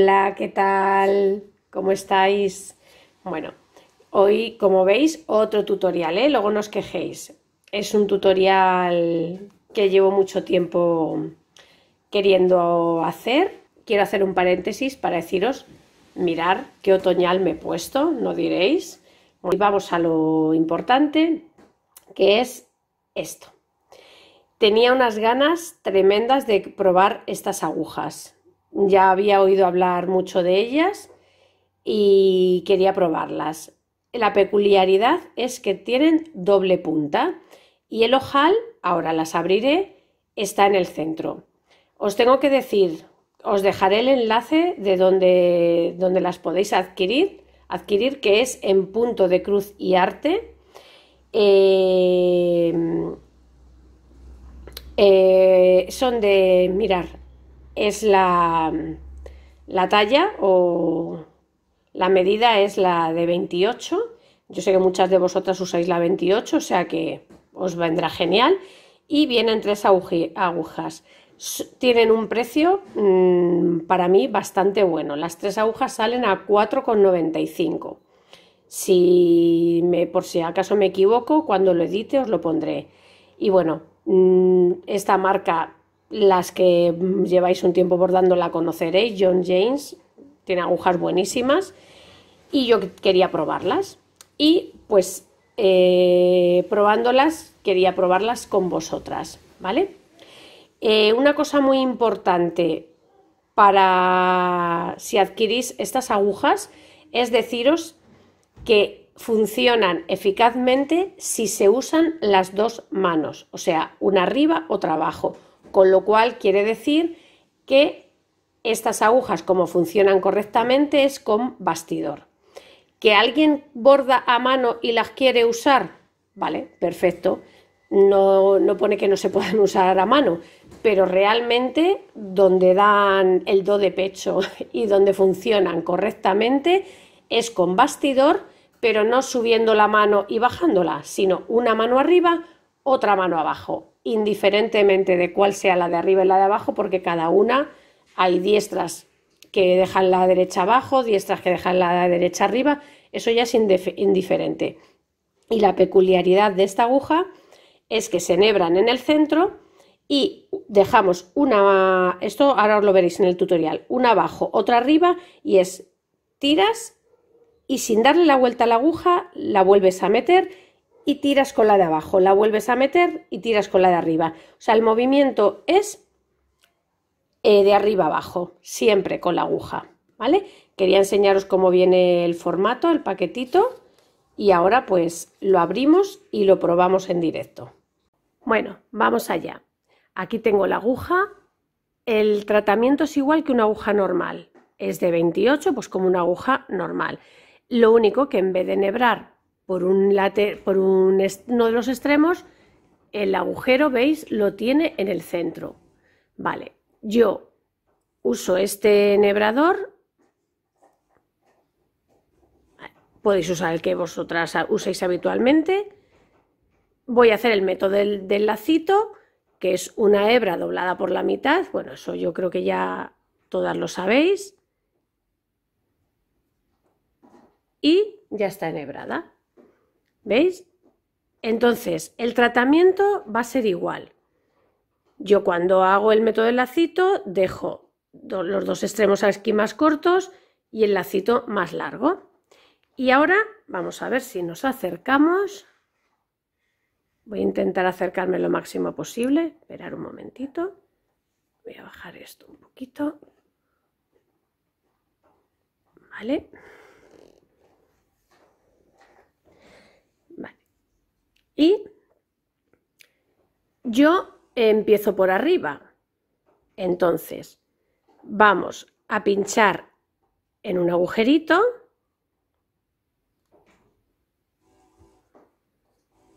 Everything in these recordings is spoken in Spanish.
Hola, ¿qué tal? ¿Cómo estáis? Bueno, hoy, como veis, otro tutorial, ¿eh? Luego no os quejéis. Es un tutorial que llevo mucho tiempo queriendo hacer. Quiero hacer un paréntesis para deciros, mirar qué otoñal me he puesto, no diréis. Y vamos a lo importante, que es esto. Tenía unas ganas tremendas de probar estas agujas ya había oído hablar mucho de ellas y quería probarlas. La peculiaridad es que tienen doble punta y el ojal, ahora las abriré, está en el centro. Os tengo que decir, os dejaré el enlace de donde, las podéis adquirir, adquirir que es en punto de cruz y arte. Eh, eh, son de, mirar, es la, la talla o la medida es la de 28. Yo sé que muchas de vosotras usáis la 28, o sea que os vendrá genial. Y vienen tres agujas. Tienen un precio mm, para mí bastante bueno. Las tres agujas salen a 4,95. Si me, por si acaso me equivoco, cuando lo edite os lo pondré. Y bueno, mm, esta marca las que mm, lleváis un tiempo bordando la conoceréis, John James, tiene agujas buenísimas y yo quería probarlas. Y pues eh, probándolas, quería probarlas con vosotras, ¿vale? Eh, una cosa muy importante para si adquirís estas agujas es deciros que funcionan eficazmente si se usan las dos manos, o sea, una arriba, otra abajo. Con lo cual quiere decir que estas agujas, como funcionan correctamente, es con bastidor. ¿Que alguien borda a mano y las quiere usar? Vale, perfecto. No, no, pone que no se puedan usar a mano, pero realmente donde dan el do de pecho y donde funcionan correctamente es con bastidor, pero no subiendo la mano y bajándola, sino una mano arriba, otra mano abajo indiferentemente de cuál sea la de arriba y la de abajo, porque cada una hay diestras que dejan la derecha abajo, diestras que dejan la derecha arriba, eso ya es indiferente. Y la peculiaridad de esta aguja es que se enhebran en el centro y dejamos una, esto ahora os lo veréis en el tutorial, una abajo, otra arriba y es tiras y sin darle la vuelta a la aguja la vuelves a meter y tiras con la de abajo, la vuelves a meter y tiras con la de arriba. O sea, el movimiento es eh, de arriba abajo, siempre con la aguja, ¿vale? Quería enseñaros cómo viene el formato, el paquetito, y ahora pues lo abrimos y lo probamos en directo. Bueno, vamos allá. Aquí tengo la aguja. El tratamiento es igual que una aguja normal. Es de 28, pues como una aguja normal. Lo único que en vez de enhebrar por, un por uno de los extremos, el agujero, veis, lo tiene en el centro. Vale, yo uso este enhebrador. Podéis usar el que vosotras uséis habitualmente. Voy a hacer el método del lacito, que es una hebra doblada por la mitad. Bueno, eso yo creo que ya todas lo sabéis. Y ya está enhebrada. ¿Veis? Entonces, el tratamiento va a ser igual. Yo cuando hago el método del lacito, dejo los dos extremos aquí más cortos y el lacito más largo. Y ahora vamos a ver si nos acercamos. Voy a intentar acercarme lo máximo posible. Esperar un momentito. Voy a bajar esto un poquito. ¿Vale? Y yo empiezo por arriba. Entonces, vamos a pinchar en un agujerito.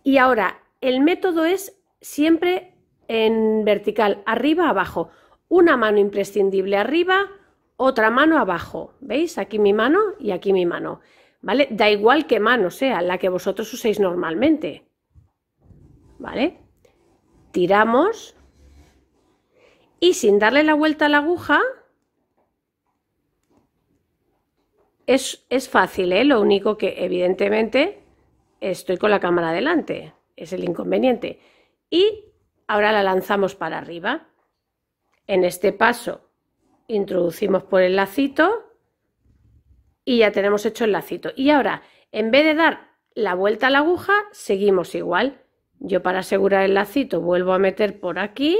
Y ahora, el método es siempre en vertical, arriba, abajo. Una mano imprescindible arriba, otra mano abajo. ¿Veis? Aquí mi mano y aquí mi mano. ¿Vale? Da igual qué mano sea, la que vosotros uséis normalmente. ¿vale? Tiramos y sin darle la vuelta a la aguja, es, fácil, ¿eh? lo único que evidentemente estoy con la cámara delante, es el inconveniente. Y ahora la lanzamos para arriba. En este paso introducimos por el lacito y ya tenemos hecho el lacito. Y ahora, en vez de dar la vuelta a la aguja, seguimos igual. Yo para asegurar el lacito vuelvo a meter por aquí.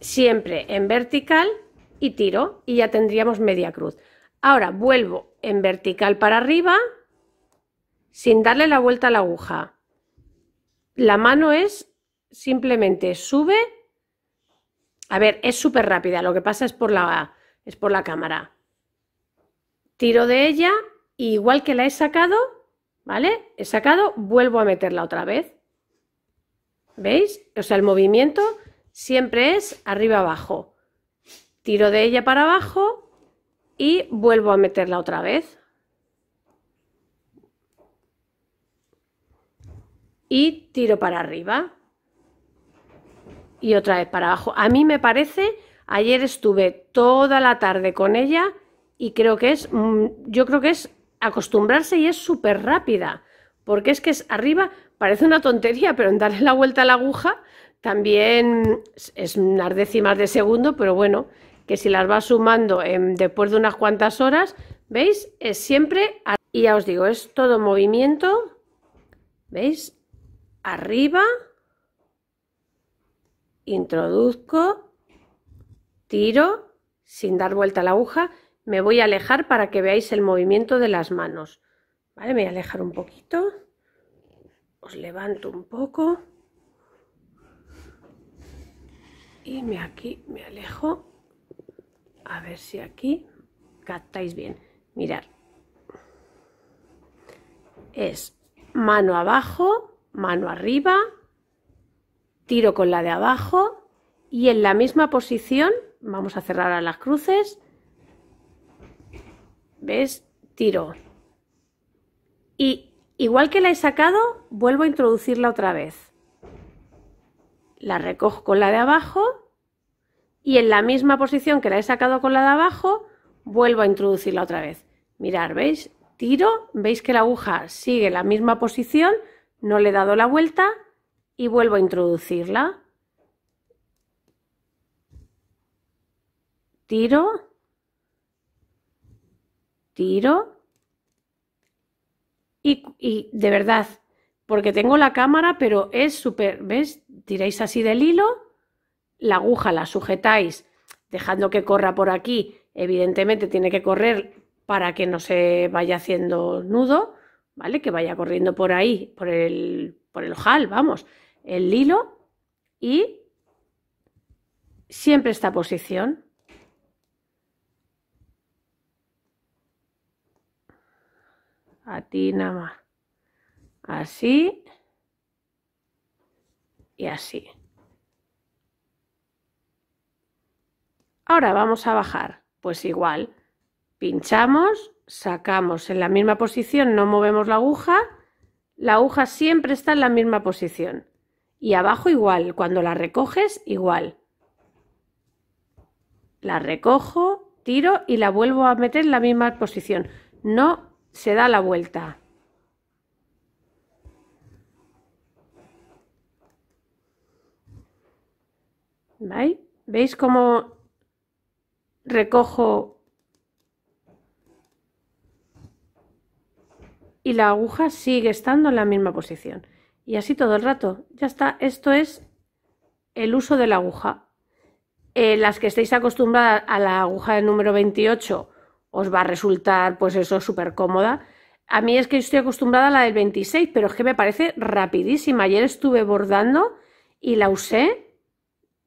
Siempre en vertical y tiro y ya tendríamos media cruz. Ahora vuelvo en vertical para arriba sin darle la vuelta a la aguja. La mano es simplemente sube. A ver, es súper rápida, lo que pasa es por la, es por la cámara tiro de ella, igual que la he sacado, ¿vale? He sacado, vuelvo a meterla otra vez. ¿Veis? O sea, el movimiento siempre es arriba abajo. Tiro de ella para abajo y vuelvo a meterla otra vez. Y tiro para arriba. Y otra vez para abajo. A mí me parece, ayer estuve toda la tarde con ella y creo que es, mm, yo creo que es acostumbrarse y es súper rápida, porque es que es arriba, parece una tontería, pero en darle la vuelta a la aguja también es unas décimas de segundo, pero bueno, que si las va sumando después de unas cuantas horas, ¿veis? Es siempre, y ya os digo, es todo movimiento, ¿veis? Arriba, introduzco, tiro, sin dar vuelta a la aguja, me voy a alejar para que veáis el movimiento de las manos. Me voy a alejar un poquito. Os levanto un poco. Y me aquí me alejo. A ver si aquí captáis bien. Mirad. Es mano abajo, mano arriba, tiro con la de abajo y en la misma posición vamos a cerrar a las cruces ¿Veis? Tiro. Y igual que la he sacado, vuelvo a introducirla otra vez. La recojo con la de abajo y en la misma posición que la he sacado con la de abajo, vuelvo a introducirla otra vez. Mirar, ¿veis? Tiro, veis que la aguja sigue la misma posición, no le he dado la vuelta y vuelvo a introducirla. Tiro, tiro. Y, de verdad, porque tengo la cámara, pero es súper, ¿ves? Tiráis así del hilo, la aguja la sujetáis, dejando que corra por aquí. Evidentemente tiene que correr para que no se vaya haciendo nudo, ¿vale? Que vaya corriendo por ahí, por el, por el ojal, vamos, el hilo y siempre esta posición. a ti nada Así y así. Ahora vamos a bajar. Pues igual, pinchamos, sacamos en la misma posición, no movemos la aguja, la aguja siempre está en la misma posición. Y abajo igual, cuando la recoges igual. La recojo, tiro y la vuelvo a meter en la misma posición. No se da la vuelta. ¿Veis? cómo recojo y la aguja sigue estando en la misma posición? Y así todo el rato. Ya está, esto es el uso de la aguja. Eh, las que estéis acostumbradas a la aguja del número 28 os va a resultar pues eso súper cómoda. A mí es que estoy acostumbrada a la del 26, pero es que me parece rapidísima. Ayer estuve bordando y la usé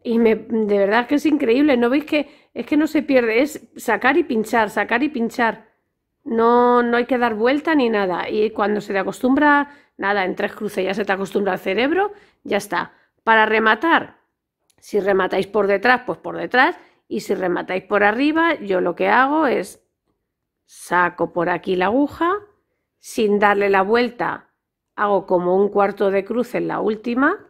y me, de verdad que es increíble. ¿No veis que es que no se pierde? Es sacar y pinchar, sacar y pinchar. No, no hay que dar vuelta ni nada. Y cuando se te acostumbra, nada, en tres cruces ya se te acostumbra el cerebro, ya está. Para rematar, si rematáis por detrás, pues por detrás. Y si rematáis por arriba, yo lo que hago es Saco por aquí la aguja, sin darle la vuelta hago como un cuarto de cruz en la última,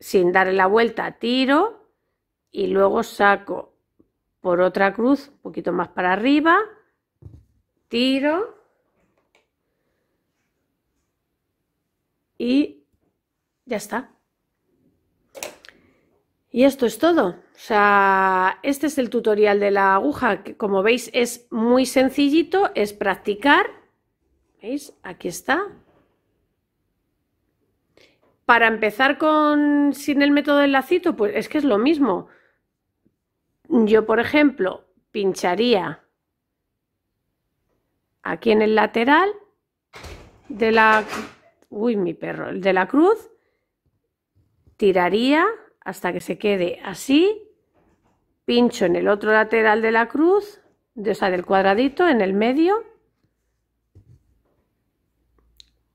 sin darle la vuelta tiro y luego saco por otra cruz, un poquito más para arriba, tiro y ya está. Y esto es todo. O sea, este es el tutorial de la aguja, que como veis es muy sencillito, es practicar. ¿Veis? Aquí está. Para empezar con sin el método del lacito, pues es que es lo mismo. Yo, por ejemplo, pincharía aquí en el lateral de la mi perro, de la cruz, tiraría hasta que se quede así. Pincho en el otro lateral de la cruz, de, o del cuadradito, en el medio.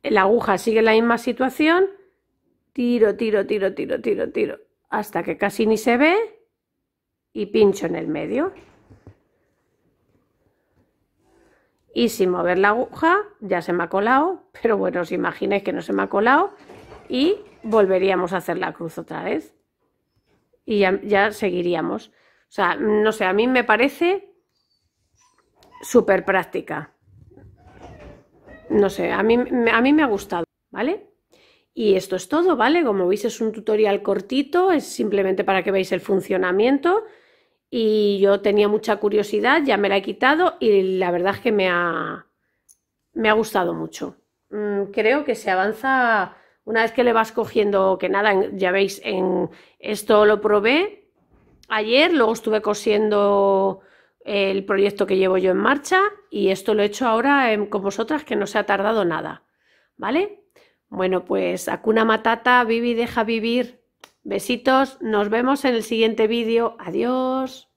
La aguja sigue la misma situación. Tiro, tiro, tiro, tiro, tiro, tiro, hasta que casi ni se ve y pincho en el medio. Y sin mover la aguja, ya se me ha colado, pero bueno, os imagináis que no se me ha colado y volveríamos a hacer la cruz otra vez y ya, seguiríamos. O sea, no sé, a mí me parece súper práctica. No sé, a mí, a mí me ha gustado, ¿vale? Y esto es todo, ¿vale? Como veis es un tutorial cortito, es simplemente para que veáis el funcionamiento y yo tenía mucha curiosidad, ya me la he quitado y la verdad es que me ha, me ha gustado mucho. Mm, creo que se avanza una vez que le vas cogiendo, que nada, ya veis, en esto lo probé ayer, luego estuve cosiendo el proyecto que llevo yo en marcha y esto lo he hecho ahora em, con vosotras que no se ha tardado nada, ¿vale? Bueno, pues Akuna Matata, Vivi deja vivir. Besitos, nos vemos en el siguiente vídeo. Adiós.